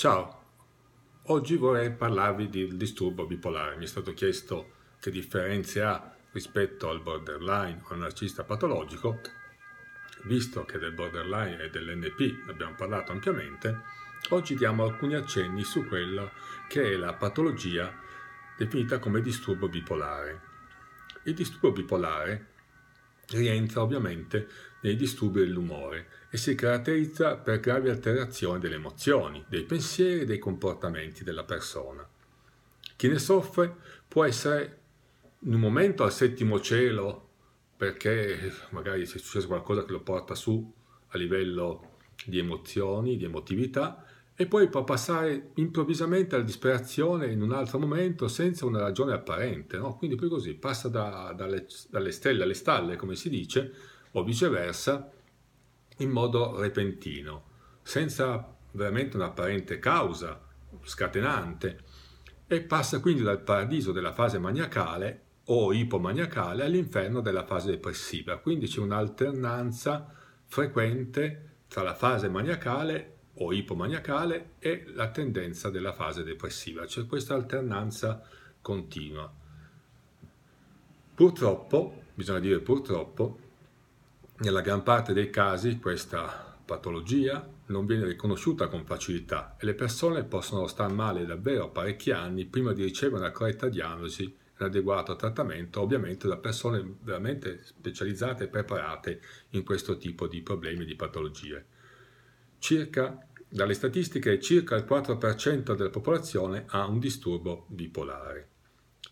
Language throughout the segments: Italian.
Ciao, oggi vorrei parlarvi del disturbo bipolare. Mi è stato chiesto che differenze ha rispetto al borderline o al narcista patologico. Visto che del borderline e dell'NP abbiamo parlato ampiamente, oggi diamo alcuni accenni su quella che è la patologia definita come disturbo bipolare. Il disturbo bipolare rientra ovviamente nei disturbi dell'umore e si caratterizza per gravi alterazioni delle emozioni, dei pensieri e dei comportamenti della persona. Chi ne soffre può essere in un momento al settimo cielo perché magari è successo qualcosa che lo porta su a livello di emozioni, di emotività, e poi può passare improvvisamente alla disperazione in un altro momento senza una ragione apparente. No? Quindi poi così passa da, dalle, dalle stelle alle stalle, come si dice, o viceversa in modo repentino, senza veramente un'apparente causa scatenante, e passa quindi dal paradiso della fase maniacale o ipomaniacale all'inferno della fase depressiva. Quindi c'è un'alternanza frequente tra la fase maniacale o ipomaniacale e la tendenza della fase depressiva, cioè questa alternanza continua. Purtroppo, bisogna dire purtroppo, nella gran parte dei casi questa patologia non viene riconosciuta con facilità e le persone possono star male davvero parecchi anni prima di ricevere una corretta diagnosi e un adeguato trattamento, ovviamente da persone veramente specializzate e preparate in questo tipo di problemi e di patologie. Circa, dalle statistiche, circa il 4% della popolazione ha un disturbo bipolare.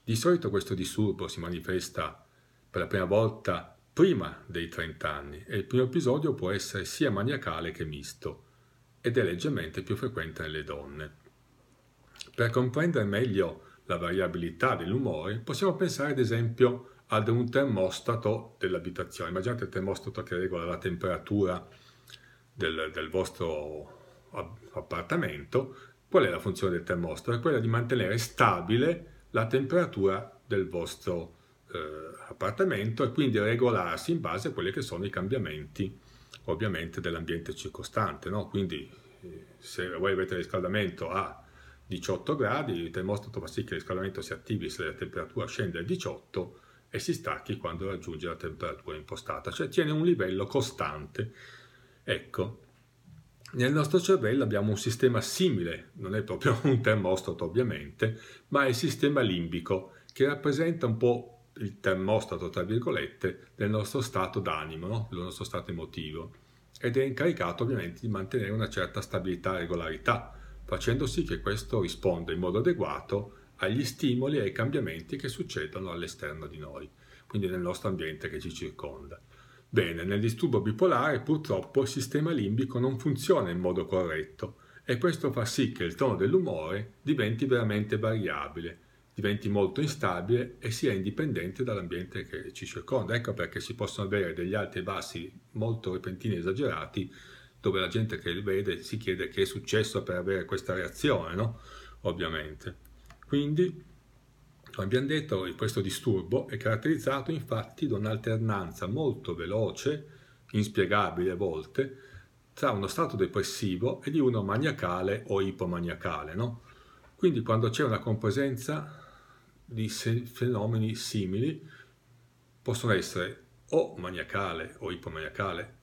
Di solito questo disturbo si manifesta per la prima volta prima dei 30 anni e il primo episodio può essere sia maniacale che misto ed è leggermente più frequente nelle donne. Per comprendere meglio la variabilità dell'umore possiamo pensare ad esempio ad un termostato dell'abitazione. Immaginate il termostato che regola la temperatura del, del vostro appartamento. Qual è la funzione del termostato? È quella di mantenere stabile la temperatura del vostro appartamento eh, appartamento e quindi regolarsi in base a quelli che sono i cambiamenti ovviamente dell'ambiente circostante. No? Quindi eh, se voi avete il riscaldamento a 18 gradi, il termostato fa sì che il riscaldamento si attivi se la temperatura scende a 18 e si stacchi quando raggiunge la temperatura impostata, cioè tiene un livello costante. Ecco, nel nostro cervello abbiamo un sistema simile, non è proprio un termostato ovviamente, ma è il sistema limbico che rappresenta un po' il termostato, tra virgolette, del nostro stato d'animo, del nostro stato emotivo ed è incaricato ovviamente di mantenere una certa stabilità e regolarità, facendo sì che questo risponda in modo adeguato agli stimoli e ai cambiamenti che succedono all'esterno di noi, quindi nel nostro ambiente che ci circonda. Bene, nel disturbo bipolare purtroppo il sistema limbico non funziona in modo corretto e questo fa sì che il tono dell'umore diventi veramente variabile, diventi molto instabile e sia indipendente dall'ambiente che ci circonda. Ecco perché si possono avere degli alti e bassi molto repentini e esagerati, dove la gente che li vede si chiede che è successo per avere questa reazione, no? Ovviamente. Quindi, come abbiamo detto, questo disturbo è caratterizzato infatti da un'alternanza molto veloce, inspiegabile a volte, tra uno stato depressivo e di uno maniacale o ipomaniacale, no? Quindi quando c'è una compresenza di se- fenomeni simili possono essere o maniacale o ipomaniacale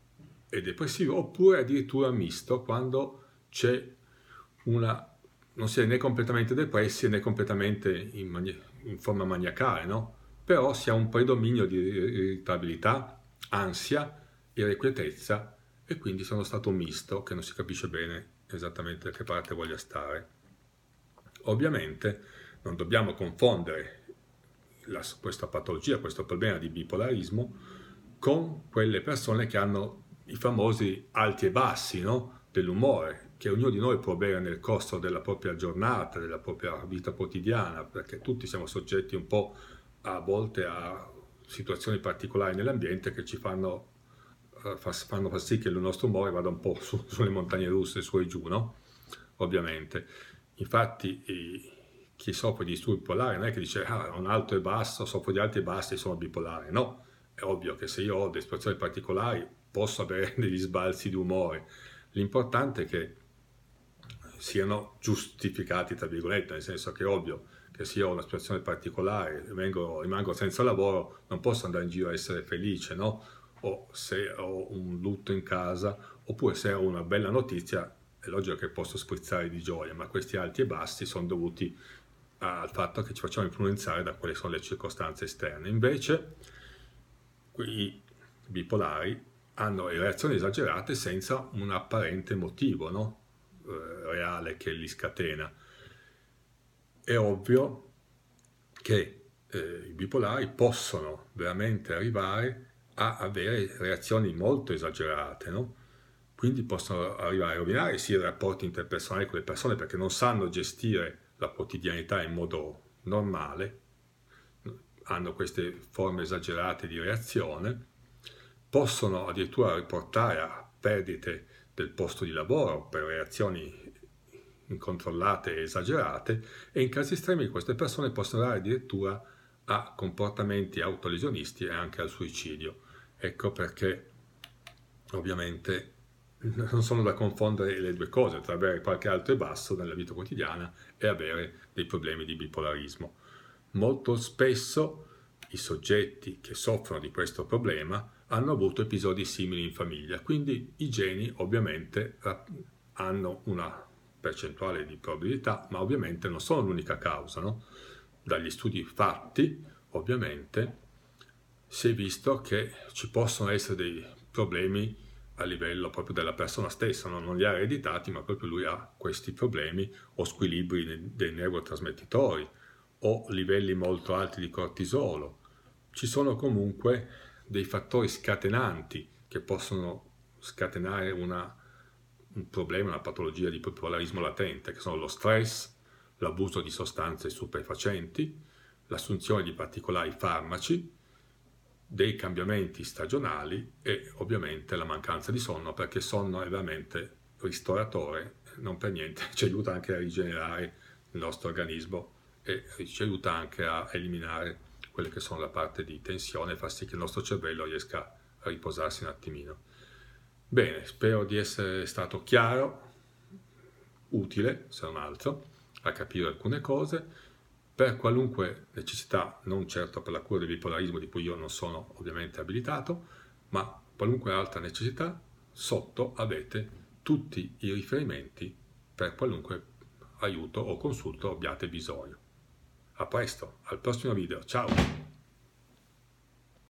e depressivo oppure addirittura misto quando c'è una non si è né completamente depressi né completamente in, mani- in forma maniacale, no? però si ha un predominio di irritabilità, ansia, irrequietezza e quindi sono stato misto che non si capisce bene esattamente da che parte voglia stare. Ovviamente non dobbiamo confondere la, questa patologia, questo problema di bipolarismo con quelle persone che hanno i famosi alti e bassi no? dell'umore, che ognuno di noi può avere nel corso della propria giornata, della propria vita quotidiana, perché tutti siamo soggetti un po' a volte a situazioni particolari nell'ambiente che ci fanno, eh, fanno far sì che il nostro umore vada un po' su, sulle montagne russe, su e giù, no? ovviamente. Infatti chi soffre di disturbi bipolari non è che dice ah, un alto e basso, soffro di alti e bassi, sono bipolare. No, è ovvio che se io ho delle situazioni particolari posso avere degli sbalzi di umore. L'importante è che siano giustificati, tra virgolette, nel senso che è ovvio che se io ho una situazione particolare, vengo, rimango senza lavoro, non posso andare in giro a essere felice, no? O se ho un lutto in casa, oppure se ho una bella notizia, è logico che posso sprizzare di gioia, ma questi alti e bassi sono dovuti al fatto che ci facciamo influenzare da quelle sono le circostanze esterne. Invece i bipolari hanno reazioni esagerate senza un apparente motivo no? Eh, reale che li scatena. È ovvio che eh, i bipolari possono veramente arrivare a avere reazioni molto esagerate, no? quindi possono arrivare a rovinare sia i rapporti interpersonali con le persone perché non sanno gestire la quotidianità in modo normale, hanno queste forme esagerate di reazione, possono addirittura riportare a perdite del posto di lavoro per reazioni incontrollate e esagerate e in casi estremi queste persone possono andare addirittura a comportamenti autolesionisti e anche al suicidio. Ecco perché ovviamente non sono da confondere le due cose, tra avere qualche alto e basso nella vita quotidiana e avere dei problemi di bipolarismo. Molto spesso i soggetti che soffrono di questo problema hanno avuto episodi simili in famiglia, quindi i geni ovviamente hanno una percentuale di probabilità, ma ovviamente non sono l'unica causa. No? Dagli studi fatti, ovviamente, si è visto che ci possono essere dei problemi a livello proprio della persona stessa, no? non li ha ereditati, ma proprio lui ha questi problemi o squilibri dei neurotrasmettitori o livelli molto alti di cortisolo. Ci sono comunque dei fattori scatenanti che possono scatenare una, un problema, una patologia di bipolarismo latente, che sono lo stress, l'abuso di sostanze stupefacenti, l'assunzione di particolari farmaci, dei cambiamenti stagionali e ovviamente la mancanza di sonno, perché sonno è veramente ristoratore, non per niente, ci aiuta anche a rigenerare il nostro organismo e ci aiuta anche a eliminare quelle che sono la parte di tensione e far sì che il nostro cervello riesca a riposarsi un attimino. Bene, spero di essere stato chiaro, utile se non altro, a capire alcune cose per qualunque necessità, non certo per la cura del bipolarismo di cui io non sono ovviamente abilitato, ma qualunque altra necessità, sotto avete tutti i riferimenti per qualunque aiuto o consulto abbiate bisogno. A presto, al prossimo video, ciao!